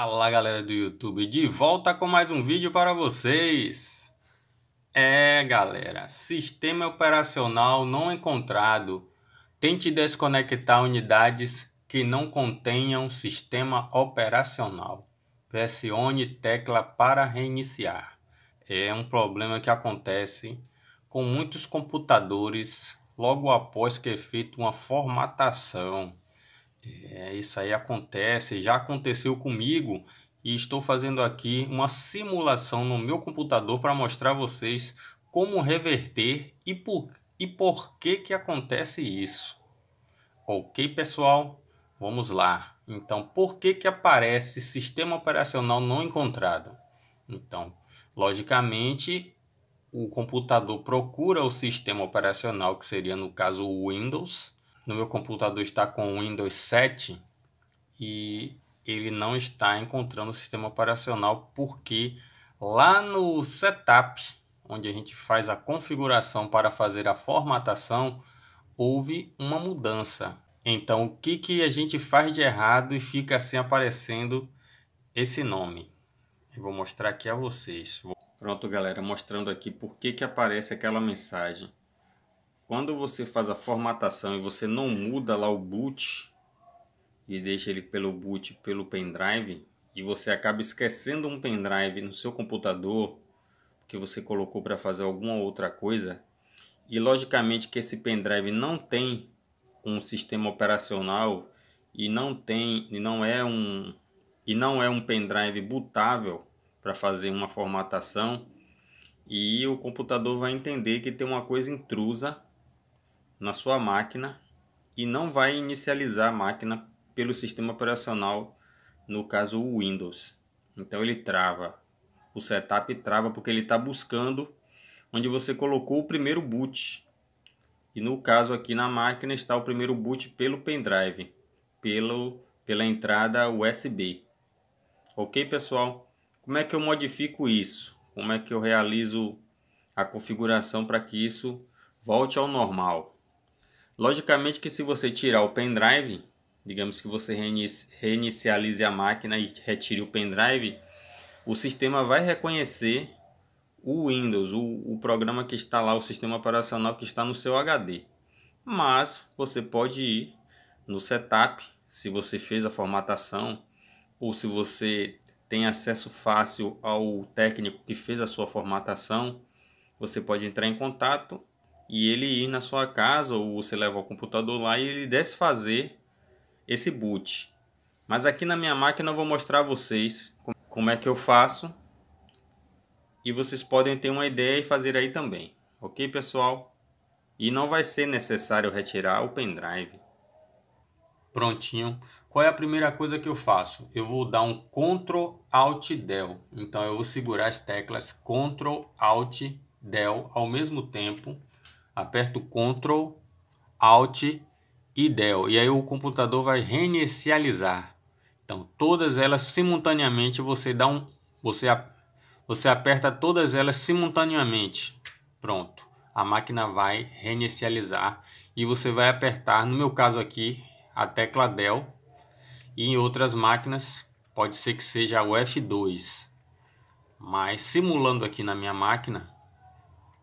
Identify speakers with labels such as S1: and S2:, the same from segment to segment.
S1: Fala galera do YouTube, de volta com mais um vídeo para vocês. É galera, sistema operacional não encontrado. Tente desconectar unidades que não contenham sistema operacional. Pressione tecla para reiniciar. É um problema que acontece com muitos computadores logo após que é feita uma formatação é, isso aí acontece, já aconteceu comigo e estou fazendo aqui uma simulação no meu computador para mostrar a vocês como reverter e por, e por que que acontece isso. Ok, pessoal? Vamos lá. Então, por que que aparece sistema operacional não encontrado? Então, logicamente, o computador procura o sistema operacional, que seria no caso o Windows, no meu computador está com o Windows 7 e ele não está encontrando o sistema operacional porque lá no setup, onde a gente faz a configuração para fazer a formatação, houve uma mudança. Então, o que, que a gente faz de errado e fica assim aparecendo esse nome? Eu vou mostrar aqui a vocês. Pronto, galera, mostrando aqui por que, que aparece aquela mensagem quando você faz a formatação e você não muda lá o boot e deixa ele pelo boot pelo pendrive e você acaba esquecendo um pendrive no seu computador que você colocou para fazer alguma outra coisa e logicamente que esse pendrive não tem um sistema operacional e não tem e não é um e não é um pendrive bootável para fazer uma formatação e o computador vai entender que tem uma coisa intrusa na sua máquina e não vai inicializar a máquina pelo sistema operacional, no caso o Windows. Então ele trava, o setup trava porque ele está buscando onde você colocou o primeiro boot. E no caso aqui na máquina está o primeiro boot pelo pendrive, pelo, pela entrada USB. Ok pessoal? Como é que eu modifico isso? Como é que eu realizo a configuração para que isso volte ao normal? Logicamente que se você tirar o pendrive, digamos que você reinicialize a máquina e retire o pendrive, o sistema vai reconhecer o Windows, o, o programa que está lá, o sistema operacional que está no seu HD. Mas você pode ir no setup, se você fez a formatação ou se você tem acesso fácil ao técnico que fez a sua formatação, você pode entrar em contato e ele ir na sua casa ou você leva o computador lá e ele desfazer esse boot. Mas aqui na minha máquina eu vou mostrar a vocês como é que eu faço e vocês podem ter uma ideia e fazer aí também, ok pessoal? E não vai ser necessário retirar o pendrive. Prontinho. Qual é a primeira coisa que eu faço? Eu vou dar um Ctrl Alt Del. Então eu vou segurar as teclas Ctrl Alt Del ao mesmo tempo aperto Ctrl, Alt e Del. E aí o computador vai reinicializar. Então, todas elas simultaneamente você dá um você você aperta todas elas simultaneamente. Pronto. A máquina vai reinicializar e você vai apertar, no meu caso aqui, a tecla Del. E em outras máquinas pode ser que seja o F2. Mas simulando aqui na minha máquina,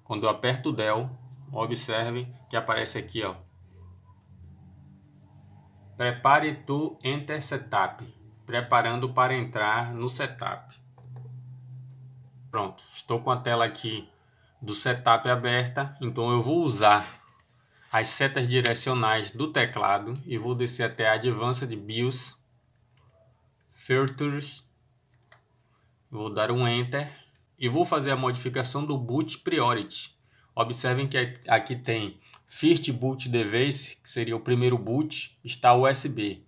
S1: quando eu aperto o Del, Observem que aparece aqui, ó. Prepare tu enter setup, preparando para entrar no setup. Pronto, estou com a tela aqui do setup aberta, então eu vou usar as setas direcionais do teclado e vou descer até Advanced BIOS, Filters, vou dar um Enter e vou fazer a modificação do Boot Priority. Observem que aqui tem First Boot Device, que seria o primeiro boot, está USB.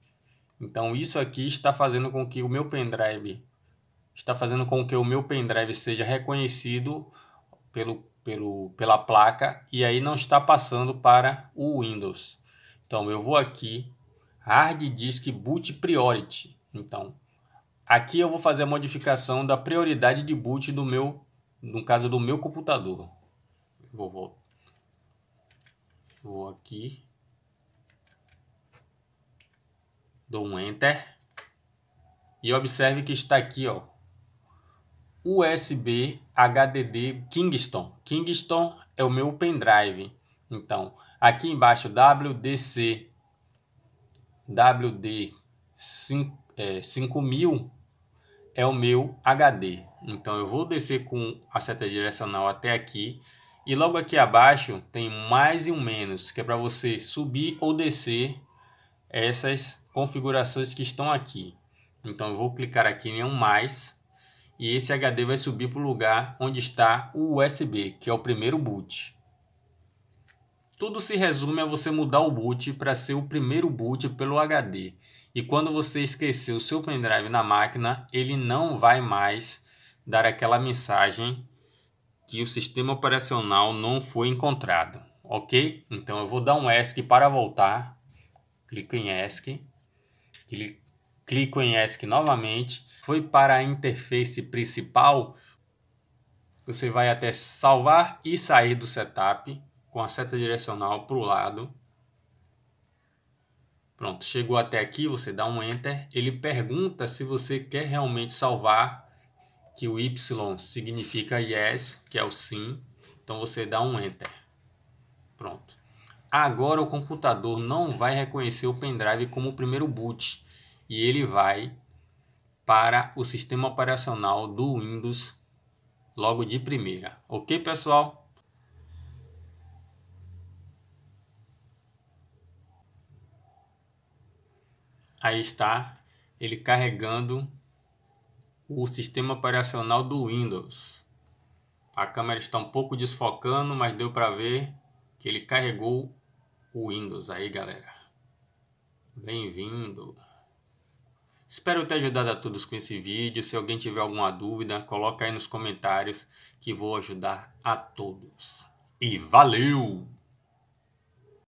S1: Então isso aqui está fazendo com que o meu pendrive está fazendo com que o meu pendrive seja reconhecido pelo, pelo, pela placa e aí não está passando para o Windows. Então eu vou aqui Hard Disk Boot Priority. Então aqui eu vou fazer a modificação da prioridade de boot do meu, no caso do meu computador vou, vou aqui, dou um Enter e observe que está aqui, ó, USB HDD Kingston. Kingston é o meu pendrive. Então, aqui embaixo WDC WD 5000 é o meu HD. Então eu vou descer com a seta direcional até aqui e logo aqui abaixo tem mais e um menos, que é para você subir ou descer essas configurações que estão aqui. Então eu vou clicar aqui em um mais e esse HD vai subir para o lugar onde está o USB, que é o primeiro boot. Tudo se resume a você mudar o boot para ser o primeiro boot pelo HD. E quando você esquecer o seu pendrive na máquina, ele não vai mais dar aquela mensagem que o sistema operacional não foi encontrado, ok? Então eu vou dar um ESC para voltar, clico em ESC, clico em ESC novamente, foi para a interface principal, você vai até salvar e sair do setup com a seta direcional para o lado. Pronto, chegou até aqui, você dá um Enter, ele pergunta se você quer realmente salvar que o Y significa yes, que é o sim. Então você dá um enter. Pronto. Agora o computador não vai reconhecer o pendrive como o primeiro boot e ele vai para o sistema operacional do Windows logo de primeira. OK, pessoal? Aí está ele carregando o sistema operacional do Windows. A câmera está um pouco desfocando, mas deu para ver que ele carregou o Windows aí, galera. Bem-vindo. Espero ter ajudado a todos com esse vídeo. Se alguém tiver alguma dúvida, coloca aí nos comentários que vou ajudar a todos. E valeu!